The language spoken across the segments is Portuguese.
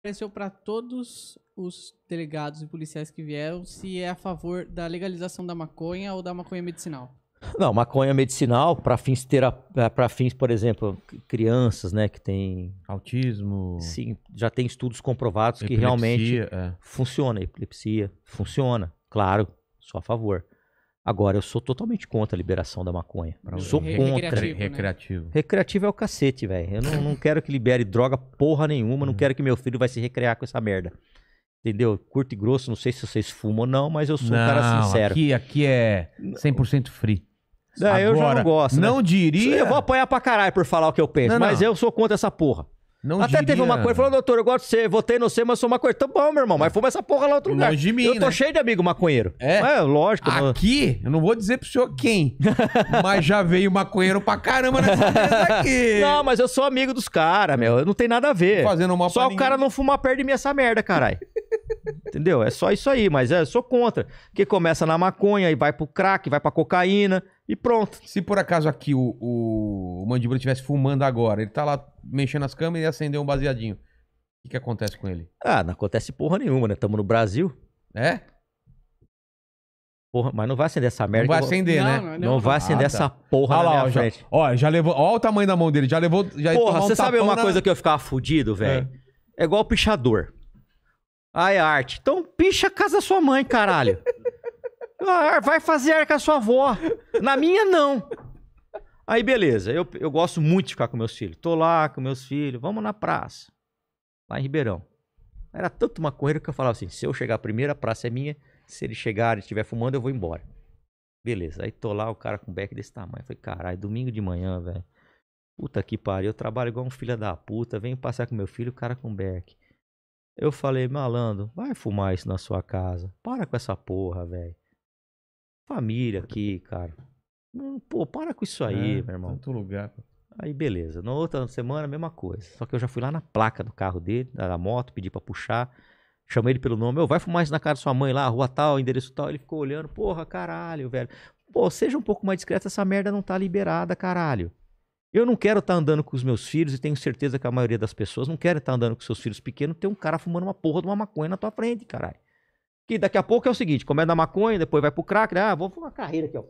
apareceu para todos os delegados e policiais que vieram se é a favor da legalização da maconha ou da maconha medicinal. Não, maconha medicinal para fins para eh, fins, por exemplo, crianças, né, que tem autismo. Sim, já tem estudos comprovados epilepsia, que realmente é. funciona, epilepsia funciona, claro, sou a favor. Agora, eu sou totalmente contra a liberação da maconha. Sou Re contra. Recreativo, né? recreativo. Recreativo é o cacete, velho. Eu não, não, quero que libere droga porra nenhuma, não uhum. quero que meu filho vai se recrear com essa merda. Entendeu? Curto e grosso, não sei se vocês fumam ou não, mas eu sou não, um cara sincero. Aqui, aqui é 100% free. Não, Agora, eu já não gosto. Não né? diria. Eu vou apanhar pra caralho por falar o que eu penso, não, mas eu sou contra essa porra. Não Até diria... teve uma coisa, falou, doutor, eu gosto de você, votei no você, mas sou maconheiro. Tá bom, meu irmão, mas fuma essa porra lá outro lugar. Longe de mim, eu tô né? cheio de amigo maconheiro. É? é lógico. Aqui, eu não vou dizer pro senhor quem, mas já veio maconheiro pra caramba nessa mesa aqui. Não, mas eu sou amigo dos caras, meu, não tem nada a ver. fazendo uma Só o cara não fumar perto de mim essa merda, caralho. Entendeu? É só isso aí, mas é, eu sou contra. Que começa na maconha e vai pro crack, vai pra cocaína. E pronto. Se por acaso aqui o, o, o mandíbula estivesse fumando agora, ele tá lá mexendo as câmeras e acendeu um baseadinho. O que, que acontece com ele? Ah, não acontece porra nenhuma, né? Tamo no Brasil. É? Porra, mas não vai acender essa merda. Não vai acender, né? Não, não, não vai acender ah, tá. essa porra ah, lá, na Olha, já, frente. Ó, já levou. Ó o tamanho da mão dele. Já levou. Já porra, você um sabe uma na... coisa que eu ficava fudido, velho? É. é igual pichador. Ai, arte. Então picha a casa da sua mãe, caralho. vai fazer ar com a sua avó. Na minha, não. Aí, beleza. Eu, eu gosto muito de ficar com meus filhos. Tô lá com meus filhos. Vamos na praça. Lá em Ribeirão. Era tanto uma corrida que eu falava assim: se eu chegar primeiro, a praça é minha. Se ele chegar e estiver fumando, eu vou embora. Beleza. Aí tô lá, o cara com um beck desse tamanho. Eu falei: caralho, domingo de manhã, velho. Puta que pariu. Eu trabalho igual um filho da puta. Venho passear com meu filho, o cara com beck. Eu falei: malandro, vai fumar isso na sua casa. Para com essa porra, velho. Família aqui, cara. Hum, pô, para com isso aí, é, meu irmão. Tanto lugar. Aí beleza. Na outra semana, mesma coisa. Só que eu já fui lá na placa do carro dele, da moto, pedi para puxar. Chamei ele pelo nome. Eu, vai fumar isso na cara da sua mãe lá, rua tal, endereço tal. Ele ficou olhando. Porra, caralho, velho. Pô, seja um pouco mais discreto, essa merda não tá liberada, caralho. Eu não quero estar tá andando com os meus filhos e tenho certeza que a maioria das pessoas não quer estar tá andando com seus filhos pequenos tem um cara fumando uma porra de uma maconha na tua frente, caralho. Que daqui a pouco é o seguinte: começa na maconha, depois vai pro crack, né? Ah, vou fazer uma carreira aqui, ó.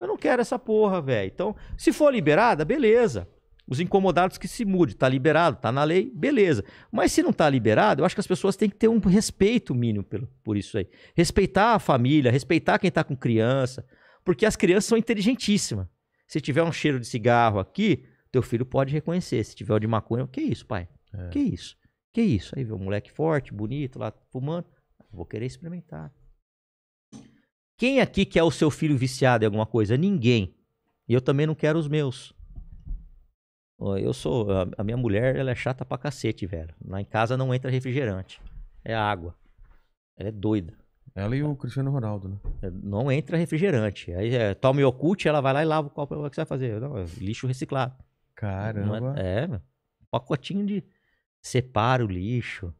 Eu não quero essa porra, velho. Então, se for liberada, beleza. Os incomodados que se mude, tá liberado, tá na lei, beleza. Mas se não tá liberado, eu acho que as pessoas têm que ter um respeito mínimo pelo, por isso aí. Respeitar a família, respeitar quem tá com criança, porque as crianças são inteligentíssimas. Se tiver um cheiro de cigarro aqui, teu filho pode reconhecer. Se tiver o de maconha, que é isso, pai? É. Que isso? Que isso? Aí vê um moleque forte, bonito lá fumando. Vou querer experimentar. Quem aqui quer o seu filho viciado em alguma coisa? Ninguém. E eu também não quero os meus. Eu sou. A minha mulher, ela é chata pra cacete, velho. Lá em casa não entra refrigerante. É água. Ela é doida. Ela e o Cristiano Ronaldo, né? É, não entra refrigerante. Aí é, toma e ela vai lá e lava o copo. O que você vai fazer? Não, é lixo reciclado. É, Caramba. É, é, pacotinho de separa o lixo.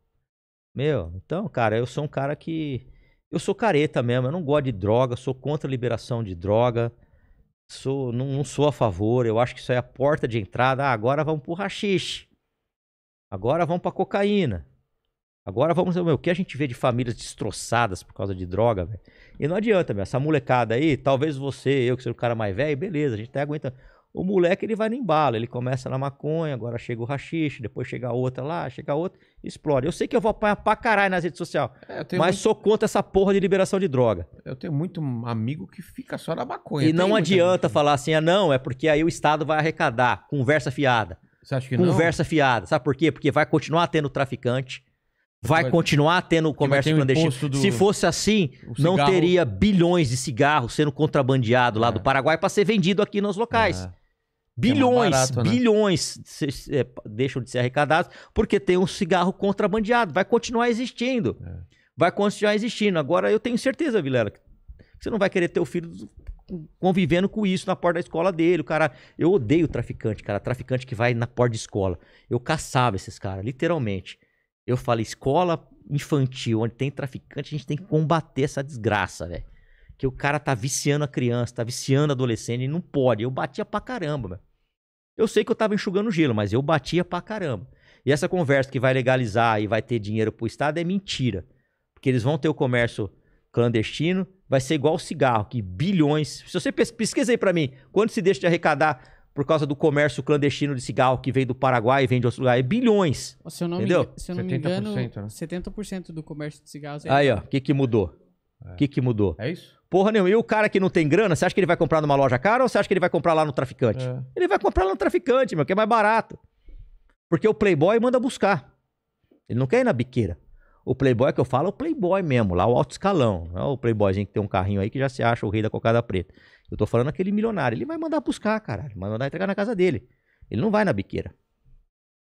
Meu, então, cara, eu sou um cara que. Eu sou careta mesmo, eu não gosto de droga, sou contra a liberação de droga, sou, não, não sou a favor, eu acho que isso é a porta de entrada. Ah, agora vamos pro rachixe, agora vamos pra cocaína, agora vamos. Meu, o que a gente vê de famílias destroçadas por causa de droga, velho? E não adianta, meu, essa molecada aí, talvez você, eu que sou o cara mais velho, beleza, a gente até aguenta o moleque ele vai no embalo, ele começa na maconha, agora chega o rachixe, depois chega outra lá, chega outra, explode. Eu sei que eu vou apanhar pra caralho nas redes sociais, é, mas muito... sou contra essa porra de liberação de droga. Eu tenho muito amigo que fica só na maconha. E não adianta amigo. falar assim, ah não, é porque aí o Estado vai arrecadar, conversa fiada. Você acha que não? Conversa fiada, sabe por quê? Porque vai continuar tendo traficante, Vai, continuar tendo comércio clandestino. Do... Se fosse assim, não teria bilhões de cigarros sendo contrabandeado lá é. do Paraguai para ser vendido aqui nos locais. É. É bilhões, é barato, né? bilhões né? se, é, deixam de ser arrecadados porque tem um cigarro contrabandeado. Vai continuar existindo. É. Vai continuar existindo. Agora, eu tenho certeza, Vilela, que você não vai querer ter o filho convivendo com isso na porta da escola dele. O cara, eu odeio traficante, cara. Traficante que vai na porta de escola. Eu caçava esses caras, literalmente. Eu falei, escola infantil, onde tem traficante, a gente tem que combater essa desgraça, velho. Que o cara tá viciando a criança, tá viciando a adolescente, e não pode. Eu batia pra caramba, velho. Eu sei que eu tava enxugando gelo, mas eu batia pra caramba. E essa conversa que vai legalizar e vai ter dinheiro pro Estado é mentira. Porque eles vão ter o comércio clandestino, vai ser igual o cigarro, que bilhões. Se você pesquisa aí pra mim, quando se deixa de arrecadar por causa do comércio clandestino de cigarro que vem do Paraguai e vem de outro lugar. É bilhões. Se eu não, entendeu? Me, se eu não 70%, me engano, né? 70% do comércio de cigarros é. Aí, ó, o que, que mudou? É. O é. que, que mudou? É isso? Porra nenhuma. E o cara que não tem grana, você acha que ele vai comprar numa loja cara ou você acha que ele vai comprar lá no traficante? É. Ele vai comprar lá no traficante, meu, que é mais barato. Porque o Playboy manda buscar. Ele não quer ir na biqueira. O Playboy é que eu falo é o Playboy mesmo, lá o alto escalão. Não é o Playboyzinho que tem um carrinho aí que já se acha o rei da cocada preta. Eu tô falando aquele milionário. Ele vai mandar buscar, caralho. Vai mandar entregar na casa dele. Ele não vai na biqueira.